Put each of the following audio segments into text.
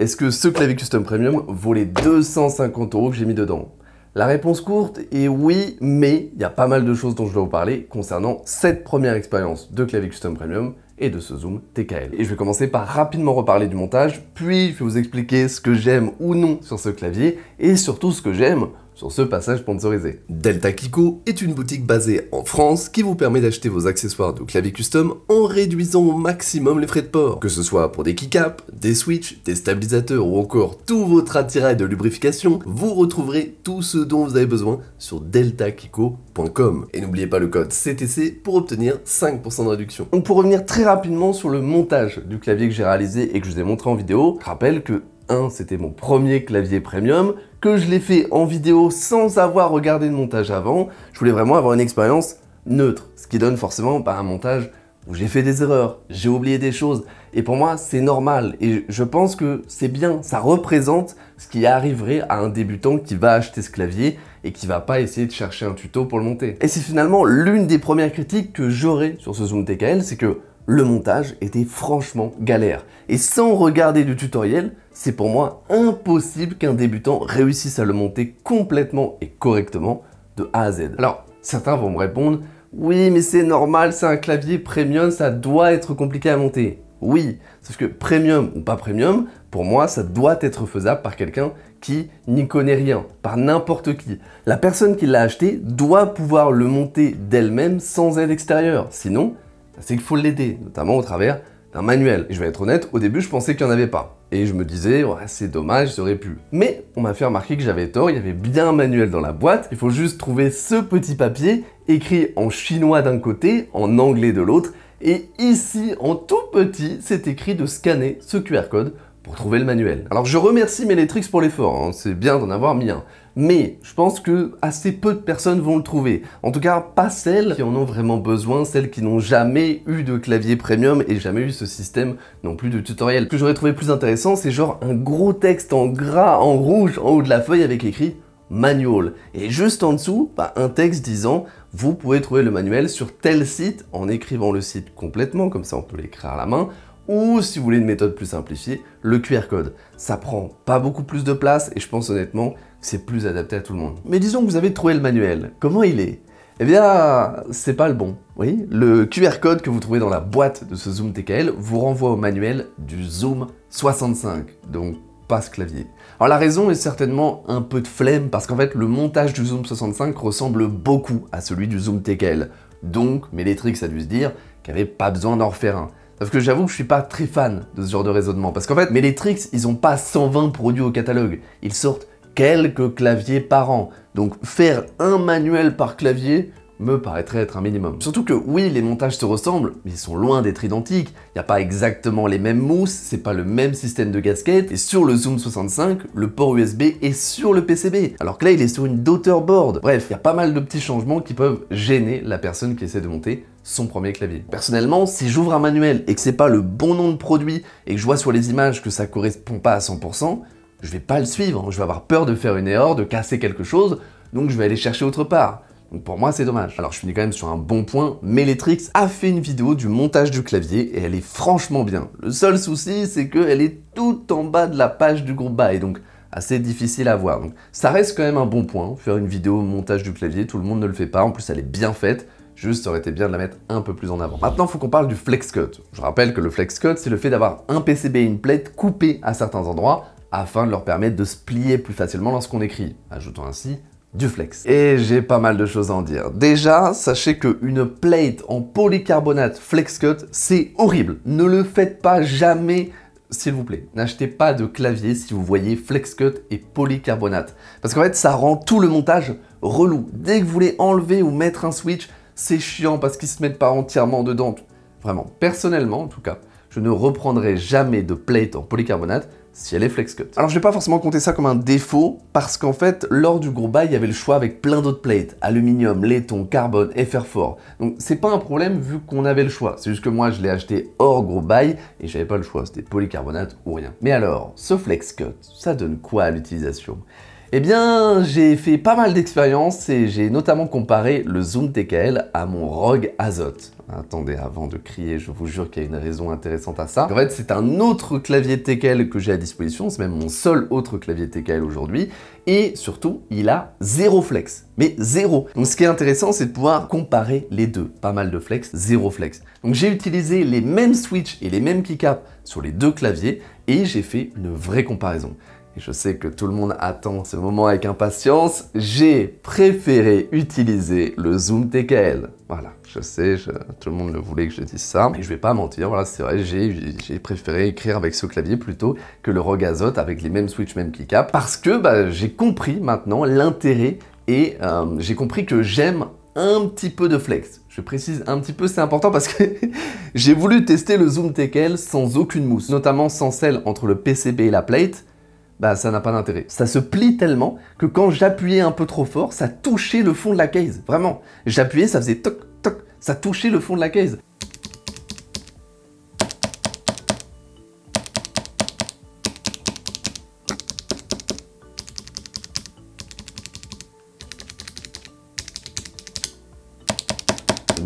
Est-ce que ce clavier custom premium vaut les 250 euros que j'ai mis dedans La réponse courte est oui, mais il y a pas mal de choses dont je dois vous parler concernant cette première expérience de clavier custom premium et de ce zoom TKL. Et je vais commencer par rapidement reparler du montage, puis je vais vous expliquer ce que j'aime ou non sur ce clavier et surtout ce que j'aime sur ce passage sponsorisé. Delta Kiko est une boutique basée en France qui vous permet d'acheter vos accessoires de clavier custom en réduisant au maximum les frais de port. Que ce soit pour des keycaps, des switches, des stabilisateurs ou encore tout votre attirail de lubrification, vous retrouverez tout ce dont vous avez besoin sur deltakiko.com. Et n'oubliez pas le code CTC pour obtenir 5% de réduction. Donc pour revenir très rapidement sur le montage du clavier que j'ai réalisé et que je vous ai montré en vidéo, rappelle que 1 c'était mon premier clavier premium, que je l'ai fait en vidéo sans avoir regardé le montage avant. Je voulais vraiment avoir une expérience neutre, ce qui donne forcément pas bah, un montage où j'ai fait des erreurs, j'ai oublié des choses. Et pour moi, c'est normal. Et je pense que c'est bien, ça représente ce qui arriverait à un débutant qui va acheter ce clavier et qui va pas essayer de chercher un tuto pour le monter. Et c'est finalement l'une des premières critiques que j'aurai sur ce Zoom TKL, c'est que le montage était franchement galère. Et sans regarder du tutoriel, c'est pour moi impossible qu'un débutant réussisse à le monter complètement et correctement de A à Z. Alors, certains vont me répondre, oui, mais c'est normal, c'est un clavier premium, ça doit être compliqué à monter. Oui, sauf que premium ou pas premium, pour moi, ça doit être faisable par quelqu'un qui n'y connaît rien, par n'importe qui. La personne qui l'a acheté doit pouvoir le monter d'elle-même sans aide extérieure. Sinon, c'est qu'il faut l'aider, notamment au travers d'un manuel. je vais être honnête, au début, je pensais qu'il n'y en avait pas. Et je me disais, c'est dommage, ça aurait pu. Mais on m'a fait remarquer que j'avais tort, il y avait bien un manuel dans la boîte, il faut juste trouver ce petit papier, écrit en chinois d'un côté, en anglais de l'autre, et ici, en tout petit, c'est écrit de scanner ce QR code pour trouver le manuel. Alors je remercie Meletrix pour l'effort, hein. c'est bien d'en avoir mis un mais je pense que assez peu de personnes vont le trouver. En tout cas, pas celles qui en ont vraiment besoin, celles qui n'ont jamais eu de clavier premium et jamais eu ce système non plus de tutoriel. Ce que j'aurais trouvé plus intéressant, c'est genre un gros texte en gras, en rouge, en haut de la feuille avec écrit manual. Et juste en dessous, bah, un texte disant vous pouvez trouver le manuel sur tel site en écrivant le site complètement, comme ça on peut l'écrire à la main, ou si vous voulez une méthode plus simplifiée, le QR code. Ça prend pas beaucoup plus de place et je pense honnêtement c'est plus adapté à tout le monde. Mais disons que vous avez trouvé le manuel. Comment il est Eh bien, c'est pas le bon. Oui, le QR code que vous trouvez dans la boîte de ce Zoom TKL vous renvoie au manuel du Zoom 65. Donc pas ce clavier. Alors la raison est certainement un peu de flemme parce qu'en fait le montage du Zoom 65 ressemble beaucoup à celui du Zoom TKL. Donc Melletrix a dû se dire qu'il n'y avait pas besoin d'en refaire un. Sauf que j'avoue que je suis pas très fan de ce genre de raisonnement parce qu'en fait Melletrix, ils ont pas 120 produits au catalogue. Ils sortent quelques claviers par an. Donc faire un manuel par clavier me paraîtrait être un minimum. Surtout que oui, les montages se ressemblent, mais ils sont loin d'être identiques. Il n'y a pas exactement les mêmes mousses, c'est pas le même système de gasket, et sur le Zoom 65, le port USB est sur le PCB, alors que là il est sur une daughterboard. Bref, il y a pas mal de petits changements qui peuvent gêner la personne qui essaie de monter son premier clavier. Personnellement, si j'ouvre un manuel et que c'est pas le bon nom de produit et que je vois sur les images que ça correspond pas à 100%, je vais pas le suivre, je vais avoir peur de faire une erreur, de casser quelque chose, donc je vais aller chercher autre part. Donc pour moi, c'est dommage. Alors je finis quand même sur un bon point, Meletrix a fait une vidéo du montage du clavier et elle est franchement bien. Le seul souci, c'est qu'elle est tout en bas de la page du groupe et donc assez difficile à voir. Donc ça reste quand même un bon point, faire une vidéo montage du clavier, tout le monde ne le fait pas, en plus elle est bien faite, Juste, ça aurait été bien de la mettre un peu plus en avant. Maintenant, il faut qu'on parle du flex cut. Je rappelle que le flex cut, c'est le fait d'avoir un PCB une plate coupée à certains endroits afin de leur permettre de se plier plus facilement lorsqu'on écrit, ajoutant ainsi du flex. Et j'ai pas mal de choses à en dire. Déjà, sachez qu'une plate en polycarbonate flex cut, c'est horrible. Ne le faites pas jamais s'il vous plaît, n'achetez pas de clavier si vous voyez FlexCut et polycarbonate. Parce qu'en fait, ça rend tout le montage relou. Dès que vous voulez enlever ou mettre un switch, c'est chiant parce qu'ils ne se mettent pas entièrement dedans. Vraiment, personnellement en tout cas, je ne reprendrai jamais de plate en polycarbonate si elle est flex cut. Alors je vais pas forcément compter ça comme un défaut parce qu'en fait lors du gros bail il y avait le choix avec plein d'autres plates, aluminium, laiton, carbone FR4. fort. Donc c'est pas un problème vu qu'on avait le choix. C'est juste que moi je l'ai acheté hors gros bail et j'avais pas le choix, c'était polycarbonate ou rien. Mais alors, ce flex cut, ça donne quoi à l'utilisation eh bien, j'ai fait pas mal d'expériences et j'ai notamment comparé le Zoom TKL à mon Rogue Azote. Attendez, avant de crier, je vous jure qu'il y a une raison intéressante à ça. En fait, c'est un autre clavier TKL que j'ai à disposition, c'est même mon seul autre clavier TKL aujourd'hui, et surtout, il a zéro flex, mais zéro. Donc ce qui est intéressant, c'est de pouvoir comparer les deux. Pas mal de flex, zéro flex. Donc j'ai utilisé les mêmes switches et les mêmes keycaps sur les deux claviers, et j'ai fait une vraie comparaison. Et je sais que tout le monde attend ce moment avec impatience, j'ai préféré utiliser le Zoom TKL. Voilà, je sais, tout le monde le voulait que je dise ça, mais je vais pas mentir, voilà, c'est vrai, j'ai préféré écrire avec ce clavier plutôt que le Rogazote avec les mêmes switches, même kick-up. parce que bah, j'ai compris maintenant l'intérêt et euh, j'ai compris que j'aime un petit peu de flex. Je précise un petit peu, c'est important parce que j'ai voulu tester le Zoom Tekel sans aucune mousse, notamment sans celle entre le PCB et la plate, bah ça n'a pas d'intérêt. Ça se plie tellement que quand j'appuyais un peu trop fort, ça touchait le fond de la case, vraiment. J'appuyais, ça faisait toc, toc, ça touchait le fond de la case.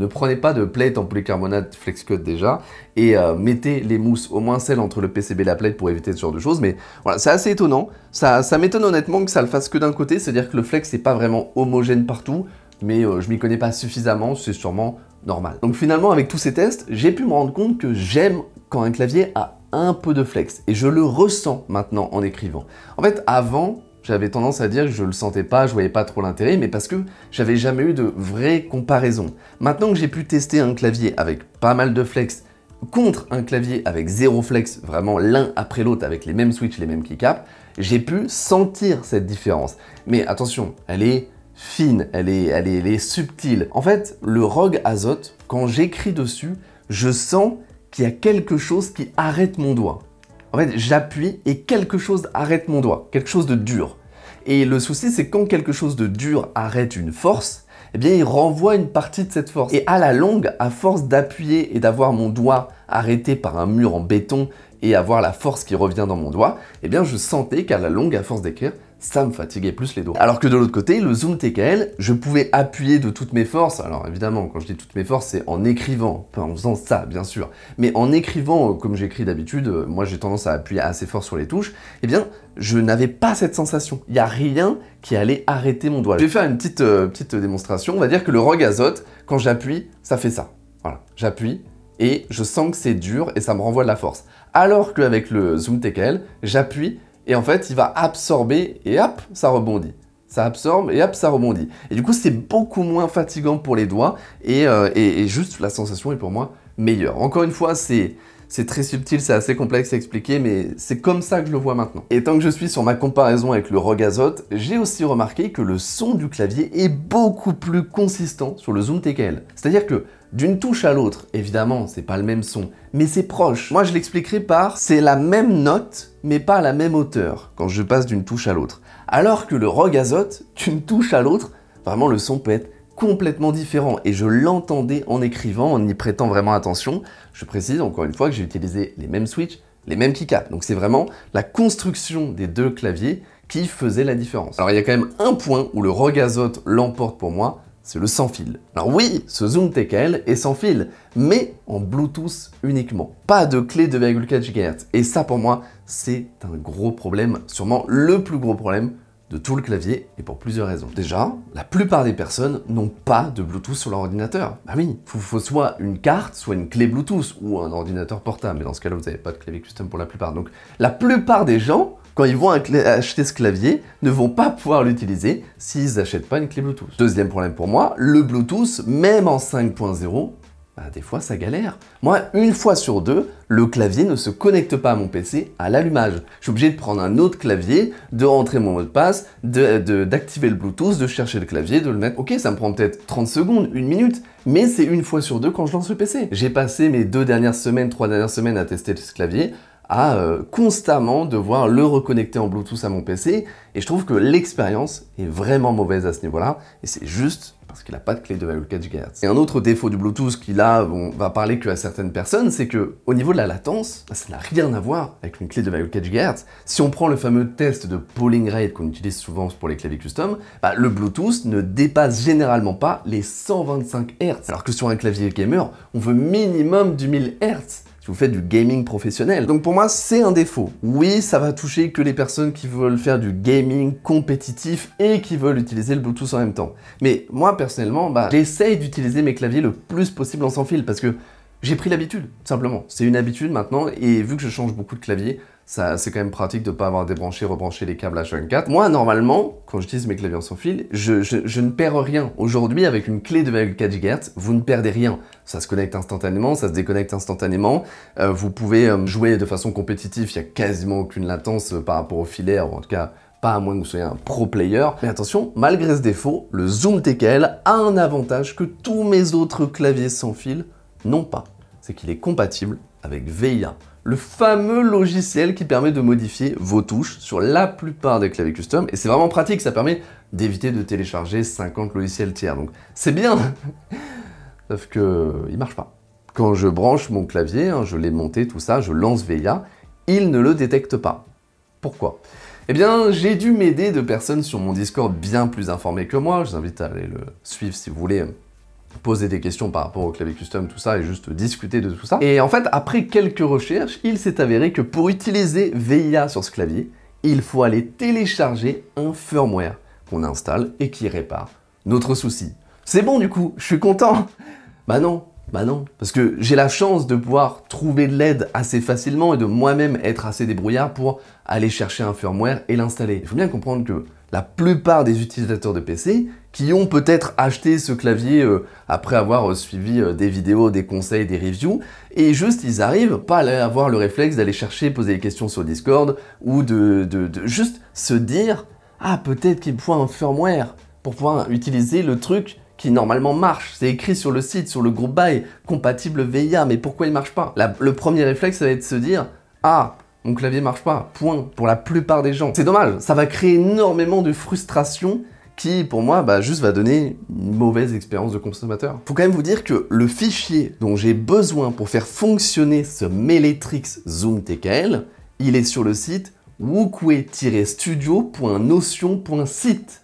Ne prenez pas de plate en polycarbonate flex-cut déjà et euh, mettez les mousses, au moins celles entre le PCB et la plate pour éviter ce genre de choses. Mais voilà, c'est assez étonnant. Ça, m'étonne honnêtement que ça le fasse que d'un côté, c'est-à-dire que le flex n'est pas vraiment homogène partout, mais euh, je m'y connais pas suffisamment, c'est sûrement normal. Donc finalement, avec tous ces tests, j'ai pu me rendre compte que j'aime quand un clavier a un peu de flex et je le ressens maintenant en écrivant. En fait, avant, j'avais tendance à dire que je le sentais pas, je voyais pas trop l'intérêt, mais parce que j'avais jamais eu de vraie comparaison. Maintenant que j'ai pu tester un clavier avec pas mal de flex contre un clavier avec zéro flex, vraiment l'un après l'autre avec les mêmes switches, les mêmes keycaps, j'ai pu sentir cette différence. Mais attention, elle est fine, elle est, elle est subtile. En fait, le Rogue Azote, quand j'écris dessus, je sens qu'il y a quelque chose qui arrête mon doigt. En fait, j'appuie et quelque chose arrête mon doigt, quelque chose de dur. Et le souci, c'est quand quelque chose de dur arrête une force, eh bien, il renvoie une partie de cette force. Et à la longue, à force d'appuyer et d'avoir mon doigt arrêté par un mur en béton et avoir la force qui revient dans mon doigt, eh bien, je sentais qu'à la longue, à force d'écrire, ça me fatiguait plus les doigts. Alors que de l'autre côté, le Zoom TKL, je pouvais appuyer de toutes mes forces. Alors évidemment, quand je dis toutes mes forces, c'est en écrivant, pas en faisant ça, bien sûr. Mais en écrivant, euh, comme j'écris d'habitude, euh, moi j'ai tendance à appuyer assez fort sur les touches, eh bien, je n'avais pas cette sensation. Il n'y a rien qui allait arrêter mon doigt. Je vais faire une petite, euh, petite démonstration. On va dire que le Rogue Azote, quand j'appuie, ça fait ça. Voilà, j'appuie et je sens que c'est dur et ça me renvoie de la force. Alors qu'avec le Zoom TKL, j'appuie et en fait, il va absorber et hop, ça rebondit. Ça absorbe et hop, ça rebondit. Et du coup, c'est beaucoup moins fatigant pour les doigts et, euh, juste la sensation est pour moi meilleure. Encore une fois, c'est c'est très subtil, c'est assez complexe à expliquer, mais c'est comme ça que je le vois maintenant. Et tant que je suis sur ma comparaison avec le Azote, j'ai aussi remarqué que le son du clavier est beaucoup plus consistant sur le Zoom TKL. C'est-à-dire que d'une touche à l'autre, évidemment, c'est pas le même son, mais c'est proche. Moi, je l'expliquerai par c'est la même note, mais pas la même hauteur quand je passe d'une touche à l'autre. Alors que le Azote, d'une touche à l'autre, vraiment le son peut être complètement différent et je l'entendais en écrivant, en y prêtant vraiment attention. Je précise encore une fois que j'ai utilisé les mêmes switches, les mêmes keycaps. Donc c'est vraiment la construction des deux claviers qui faisait la différence. Alors il y a quand même un point où le Azote l'emporte pour moi, c'est le sans fil. Alors oui, ce Zoom TKL est sans fil, mais en Bluetooth uniquement. Pas de clé 2,4 GHz. Et ça pour moi, c'est un gros problème, sûrement le plus gros problème de tout le clavier, et pour plusieurs raisons. Déjà, la plupart des personnes n'ont pas de Bluetooth sur leur ordinateur. Bah oui, il faut, soit une carte, soit une clé Bluetooth, ou un ordinateur portable, mais dans ce cas-là, vous n'avez pas de clavier custom pour la plupart. Donc la plupart des gens, quand ils vont acheter ce clavier, ne vont pas pouvoir l'utiliser s'ils n'achètent pas une clé Bluetooth. Deuxième problème pour moi, le Bluetooth, même en 5.0, bah, des fois ça galère. Moi, une fois sur deux, le clavier ne se connecte pas à mon PC à l'allumage. Je suis obligé de prendre un autre clavier, de rentrer mon mot de passe, d'activer le Bluetooth, de chercher le clavier, de le mettre. Ok, ça me prend peut-être 30 secondes, une minute, mais c'est une fois sur deux quand je lance le PC. J'ai passé mes deux dernières semaines, trois dernières semaines à tester ce clavier à euh, constamment devoir le reconnecter en Bluetooth à mon PC et je trouve que l'expérience est vraiment mauvaise à ce niveau-là et c'est juste parce qu'il n'a pas de clé de 4 GHz. Et un autre défaut du Bluetooth qui là on va parler que à certaines personnes, c'est que au niveau de la latence, bah, ça n'a rien à voir avec une clé de 4 GHz. Si on prend le fameux test de polling rate qu'on utilise souvent pour les claviers custom, bah, le Bluetooth ne dépasse généralement pas les 125 Hz, alors que sur un clavier gamer, on veut minimum du 1000 Hz si vous faites du gaming professionnel. Donc pour moi, c'est un défaut. Oui, ça va toucher que les personnes qui veulent faire du gaming compétitif et qui veulent utiliser le Bluetooth en même temps. Mais moi, personnellement, bah, j'essaye d'utiliser mes claviers le plus possible en sans fil parce que j'ai pris l'habitude, simplement. C'est une habitude maintenant, et vu que je change beaucoup de claviers c'est quand même pratique de ne pas avoir débranché, rebranché les câbles H24. Moi, normalement, quand j'utilise mes claviers sans fil, je, ne perds rien. Aujourd'hui, avec une clé de 2,4 GHz, vous ne perdez rien. Ça se connecte instantanément, ça se déconnecte instantanément. Euh, vous pouvez euh, jouer de façon compétitive, il n'y a quasiment aucune latence euh, par rapport au filet, en tout cas pas à moins que vous soyez un pro player. Mais attention, malgré ce défaut, le Zoom TKL a un avantage que tous mes autres claviers sans fil n'ont pas. C'est qu'il est compatible avec VIA le fameux logiciel qui permet de modifier vos touches sur la plupart des claviers custom. Et c'est vraiment pratique, ça permet d'éviter de télécharger 50 logiciels tiers. Donc c'est bien, sauf que euh, il marche pas. Quand je branche mon clavier, hein, je l'ai monté, tout ça, je lance VIA, il ne le détecte pas. Pourquoi eh bien, j'ai dû m'aider de personnes sur mon Discord bien plus informées que moi. Je vous invite à aller le suivre si vous voulez poser des questions par rapport au clavier custom, tout ça, et juste discuter de tout ça. Et en fait, après quelques recherches, il s'est avéré que pour utiliser VIA sur ce clavier, il faut aller télécharger un firmware qu'on installe et qui répare notre souci. C'est bon du coup, je suis content Bah non, bah non, parce que j'ai la chance de pouvoir trouver de l'aide assez facilement et de moi-même être assez débrouillard pour aller chercher un firmware et l'installer. Il faut bien comprendre que la plupart des utilisateurs de PC, qui ont peut-être acheté ce clavier euh, après avoir euh, suivi euh, des vidéos, des conseils, des reviews, et juste ils arrivent pas à avoir le réflexe d'aller chercher, poser des questions sur Discord, ou de, juste se dire Ah, peut-être qu'il faut un firmware pour pouvoir utiliser le truc qui normalement marche. C'est écrit sur le site, sur le groupe buy compatible VIA, mais pourquoi il marche pas Le premier réflexe, ça va être de se dire Ah, mon clavier marche pas, point, pour la plupart des gens. C'est dommage, ça va créer énormément de frustration qui pour moi bah, juste va donner une mauvaise expérience de consommateur. Faut quand même vous dire que le fichier dont j'ai besoin pour faire fonctionner ce Meletrix Zoom TKL, il est sur le site wukwe-studio.notion.site.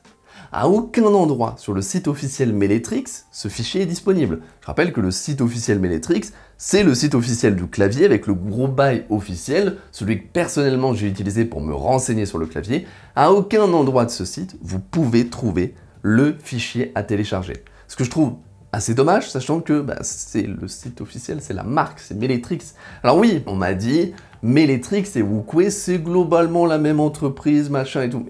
À aucun endroit sur le site officiel Meletrix, ce fichier est disponible. Je rappelle que le site officiel Meletrix, c'est le site officiel du clavier avec le gros bail officiel, celui que personnellement j'ai utilisé pour me renseigner sur le clavier. À aucun endroit de ce site, vous pouvez trouver le fichier à télécharger. Ce que je trouve assez dommage, sachant que bah, c'est le site officiel, c'est la marque, c'est Meletrix. Alors oui, on m'a dit, Meletrix et Wukwe, c'est globalement la même entreprise, machin et tout.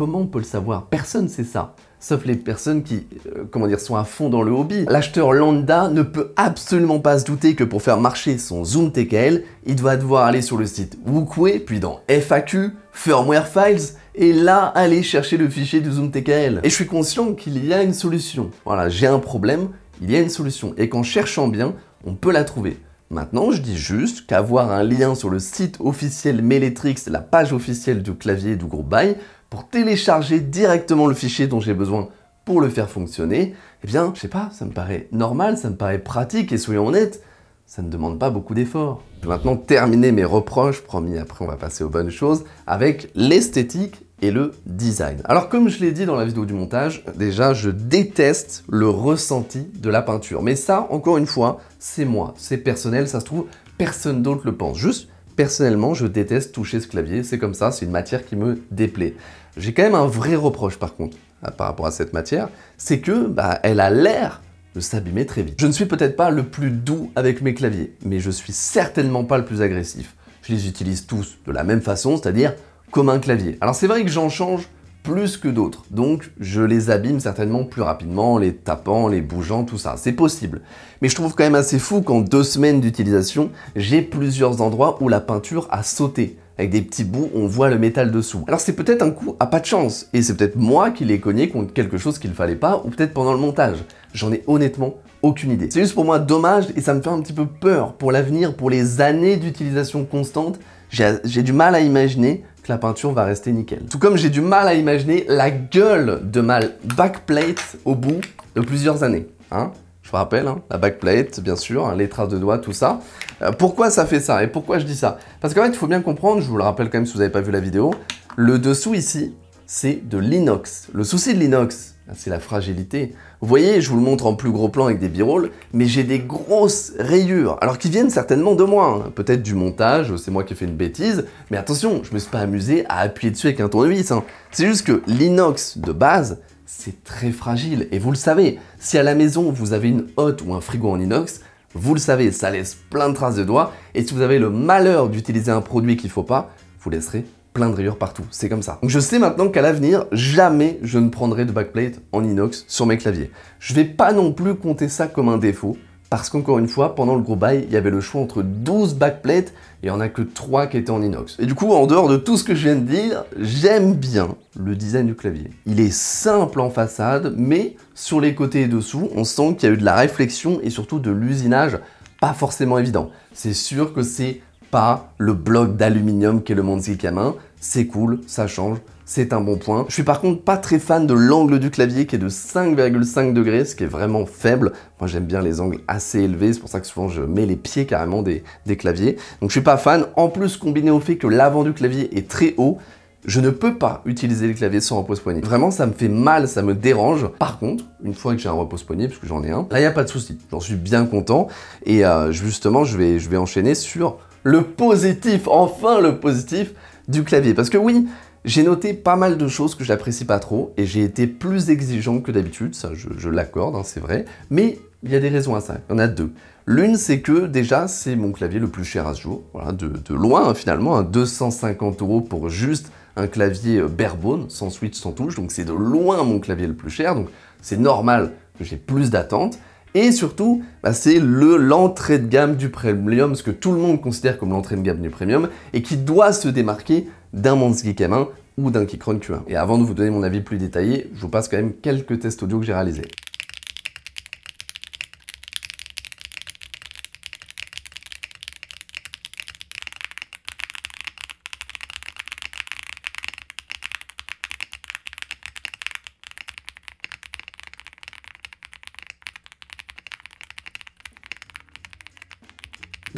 Comment on peut le savoir Personne sait ça. Sauf les personnes qui, euh, comment dire, sont à fond dans le hobby. L'acheteur lambda ne peut absolument pas se douter que pour faire marcher son Zoom TKL, il doit devoir aller sur le site Wukwe, puis dans FAQ, Firmware Files, et là aller chercher le fichier du Zoom TKL. Et je suis conscient qu'il y a une solution. Voilà, j'ai un problème, il y a une solution. Et qu'en cherchant bien, on peut la trouver. Maintenant, je dis juste qu'avoir un lien sur le site officiel Meletrix, la page officielle du clavier du groupe Buy, pour télécharger directement le fichier dont j'ai besoin pour le faire fonctionner, eh bien, je sais pas, ça me paraît normal, ça me paraît pratique et soyons honnêtes, ça ne demande pas beaucoup d'efforts. Je vais maintenant terminer mes reproches, promis, après on va passer aux bonnes choses, avec l'esthétique et le design. Alors comme je l'ai dit dans la vidéo du montage, déjà je déteste le ressenti de la peinture. Mais ça, encore une fois, c'est moi, c'est personnel, ça se trouve, personne d'autre le pense. Juste, Personnellement, je déteste toucher ce clavier, c'est comme ça, c'est une matière qui me déplaît. J'ai quand même un vrai reproche par contre par rapport à cette matière, c'est que bah, elle a l'air de s'abîmer très vite. Je ne suis peut-être pas le plus doux avec mes claviers, mais je suis certainement pas le plus agressif. Je les utilise tous de la même façon, c'est-à-dire comme un clavier. Alors c'est vrai que j'en change plus que d'autres. Donc je les abîme certainement plus rapidement, les tapant, les bougeant, tout ça. C'est possible. Mais je trouve quand même assez fou qu'en deux semaines d'utilisation, j'ai plusieurs endroits où la peinture a sauté. Avec des petits bouts, on voit le métal dessous. Alors c'est peut-être un coup à pas de chance, et c'est peut-être moi qui l'ai cogné contre quelque chose qu'il fallait pas, ou peut-être pendant le montage. J'en ai honnêtement aucune idée. C'est juste pour moi dommage, et ça me fait un petit peu peur pour l'avenir, pour les années d'utilisation constante. J'ai du mal à imaginer que la peinture va rester nickel. Tout comme j'ai du mal à imaginer la gueule de ma backplate au bout de plusieurs années. Hein je vous rappelle, hein, la backplate, bien sûr, hein, les traces de doigts, tout ça. Euh, pourquoi ça fait ça et pourquoi je dis ça Parce qu'en fait, il faut bien comprendre, je vous le rappelle quand même si vous n'avez pas vu la vidéo, le dessous ici, c'est de l'inox. Le souci de l'inox, c'est la fragilité. Vous voyez, je vous le montre en plus gros plan avec des birolles, mais j'ai des grosses rayures, alors qui viennent certainement de moi, hein. peut-être du montage, c'est moi qui ai fait une bêtise, mais attention, je ne me suis pas amusé à appuyer dessus avec un tournevis. Hein. C'est juste que l'inox de base, c'est très fragile, et vous le savez, si à la maison vous avez une hotte ou un frigo en inox, vous le savez, ça laisse plein de traces de doigts, et si vous avez le malheur d'utiliser un produit qu'il ne faut pas, vous laisserez plein de rayures partout. C'est comme ça. Donc je sais maintenant qu'à l'avenir, jamais je ne prendrai de backplate en inox sur mes claviers. Je vais pas non plus compter ça comme un défaut, parce qu'encore une fois, pendant le gros bail, il y avait le choix entre 12 backplates et il n'y en a que 3 qui étaient en inox. Et du coup, en dehors de tout ce que je viens de dire, j'aime bien le design du clavier. Il est simple en façade, mais sur les côtés et dessous, on sent qu'il y a eu de la réflexion et surtout de l'usinage pas forcément évident. C'est sûr que c'est pas le bloc d'aluminium qu'est le Camin. C'est cool, ça change, c'est un bon point. Je suis par contre pas très fan de l'angle du clavier qui est de 5,5 degrés, ce qui est vraiment faible. Moi j'aime bien les angles assez élevés, c'est pour ça que souvent je mets les pieds carrément des, claviers. Donc je suis pas fan, en plus combiné au fait que l'avant du clavier est très haut, je ne peux pas utiliser les claviers sans repose poignée. Vraiment, ça me fait mal, ça me dérange. Par contre, une fois que j'ai un repose-poignet, parce j'en ai un, là, il n'y a pas de souci. J'en suis bien content. Et euh, justement, je vais, je vais enchaîner sur le positif, enfin le positif du clavier. Parce que oui, j'ai noté pas mal de choses que je n'apprécie pas trop et j'ai été plus exigeant que d'habitude, ça je, l'accorde, hein, c'est vrai, mais il y a des raisons à ça, il y en a deux. L'une, c'est que déjà, c'est mon clavier le plus cher à ce jour, de, loin hein, finalement, 250 hein, euros pour juste un clavier euh, barebone, sans switch, sans touche, donc c'est de loin mon clavier le plus cher, donc c'est normal que j'ai plus d'attentes. Et surtout, bah, c'est le, l'entrée de gamme du premium, ce que tout le monde considère comme l'entrée de gamme du premium, et qui doit se démarquer d'un Geek M1 ou d'un Kikron Q1. Et avant de vous donner mon avis plus détaillé, je vous passe quand même quelques tests audio que j'ai réalisés.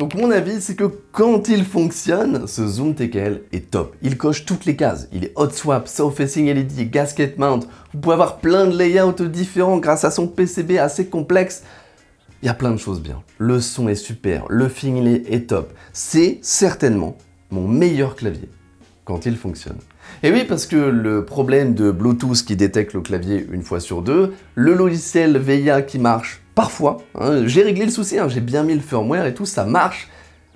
Donc mon avis, c'est que quand il fonctionne, ce Zoom TKL est top. Il coche toutes les cases. Il est hot swap, self-facing LED, gasket mount. Vous pouvez avoir plein de layouts différents grâce à son PCB assez complexe. Il y a plein de choses bien. Le son est super, le feeling est top. C'est certainement mon meilleur clavier quand il fonctionne. Et oui, parce que le problème de Bluetooth qui détecte le clavier une fois sur deux, le logiciel VIA qui marche Parfois, hein, j'ai réglé le souci, hein, j'ai bien mis le firmware et tout, ça marche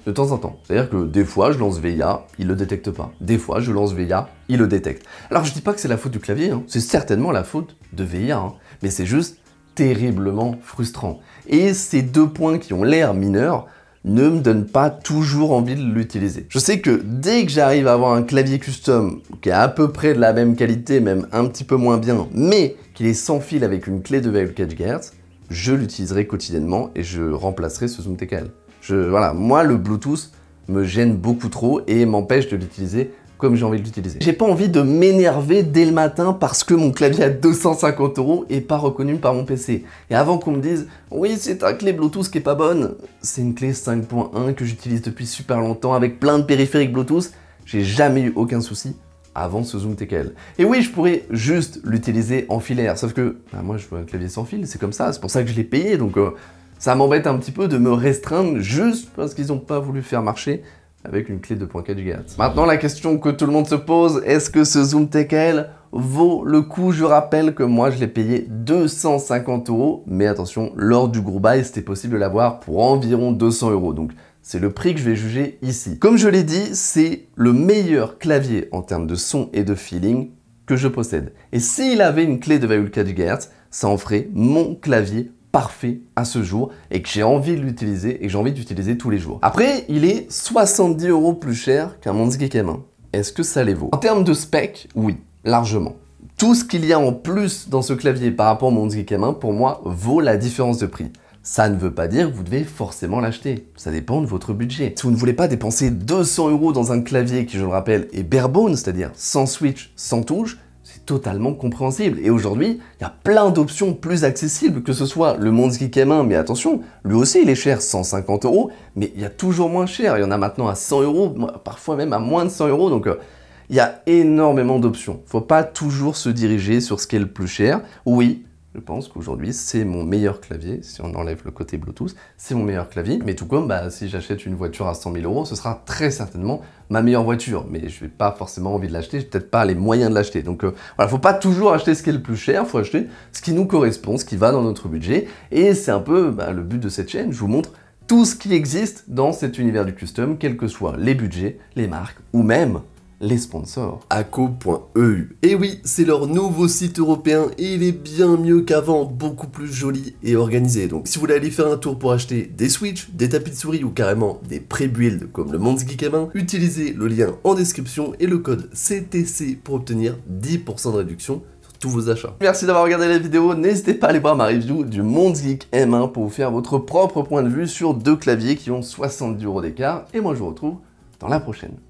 de temps en temps. C'est-à-dire que des fois, je lance VIA, il le détecte pas. Des fois, je lance VIA, il le détecte. Alors, je dis pas que c'est la faute du clavier, hein. c'est certainement la faute de VIA, mais c'est juste terriblement frustrant. Et ces deux points qui ont l'air mineurs ne me donnent pas toujours envie de l'utiliser. Je sais que dès que j'arrive à avoir un clavier custom qui est à peu près de la même qualité, même un petit peu moins bien, mais qui est sans fil avec une clé de 4 GHz, je l'utiliserai quotidiennement et je remplacerai ce Zoom TKL. Je, voilà, moi, le Bluetooth me gêne beaucoup trop et m'empêche de l'utiliser comme j'ai envie de l'utiliser. J'ai pas envie de m'énerver dès le matin parce que mon clavier à 250 euros est pas reconnu par mon PC. Et avant qu'on me dise « Oui, c'est ta clé Bluetooth qui est pas bonne », c'est une clé 5.1 que j'utilise depuis super longtemps avec plein de périphériques Bluetooth, j'ai jamais eu aucun souci avant ce zoom TKL. Et oui, je pourrais juste l'utiliser en filaire, sauf que bah, moi je veux un clavier sans fil, c'est comme ça, c'est pour ça que je l'ai payé, donc euh, ça m'embête un petit peu de me restreindre juste parce qu'ils n'ont pas voulu faire marcher avec une clé de 2.4 GHz. Maintenant, la question que tout le monde se pose, est-ce que ce Zoom TKL vaut le coup Je rappelle que moi, je l'ai payé 250 euros, mais attention, lors du gros bail, c'était possible de l'avoir pour environ 200 euros. Donc, c'est le prix que je vais juger ici. Comme je l'ai dit, c'est le meilleur clavier en termes de son et de feeling que je possède. Et s'il avait une clé de 2,4 GHz, ça en ferait mon clavier parfait à ce jour et que j'ai envie de l'utiliser et que j'ai envie d'utiliser tous les jours. Après, il est 70 euros plus cher qu'un Monzgeek 1 Est-ce que ça les vaut En termes de spec, oui, largement. Tout ce qu'il y a en plus dans ce clavier par rapport au Monzgeek 1 pour moi, vaut la différence de prix. Ça ne veut pas dire que vous devez forcément l'acheter. Ça dépend de votre budget. Si vous ne voulez pas dépenser 200 euros dans un clavier qui, je le rappelle, est barebone, c'est-à-dire sans switch, sans touche, c'est totalement compréhensible. Et aujourd'hui, il y a plein d'options plus accessibles, que ce soit le monde M1, mais attention, lui aussi il est cher, 150 euros, mais il y a toujours moins cher. Il y en a maintenant à 100 euros, parfois même à moins de 100 euros. Donc, euh, il y a énormément d'options. Faut pas toujours se diriger sur ce qui est le plus cher. Oui, je pense qu'aujourd'hui, c'est mon meilleur clavier. Si on enlève le côté Bluetooth, c'est mon meilleur clavier. Mais tout comme bah, si j'achète une voiture à 100 000 euros, ce sera très certainement ma meilleure voiture. Mais je n'ai pas forcément envie de l'acheter, je peut-être pas les moyens de l'acheter. Donc il euh, voilà, faut pas toujours acheter ce qui est le plus cher, Il faut acheter ce qui nous correspond, ce qui va dans notre budget. Et c'est un peu bah, le but de cette chaîne. Je vous montre tout ce qui existe dans cet univers du custom, quels que soient les budgets, les marques ou même les sponsors. Aco.eu. Et eh oui, c'est leur nouveau site européen et il est bien mieux qu'avant, beaucoup plus joli et organisé. Donc si vous voulez aller faire un tour pour acheter des Switch, des tapis de souris ou carrément des pré-builds comme le monde Geek M1, utilisez le lien en description et le code CTC pour obtenir 10% de réduction sur tous vos achats. Merci d'avoir regardé la vidéo, n'hésitez pas à aller voir ma review du Monde M1 pour vous faire votre propre point de vue sur deux claviers qui ont 70 euros d'écart et moi je vous retrouve dans la prochaine.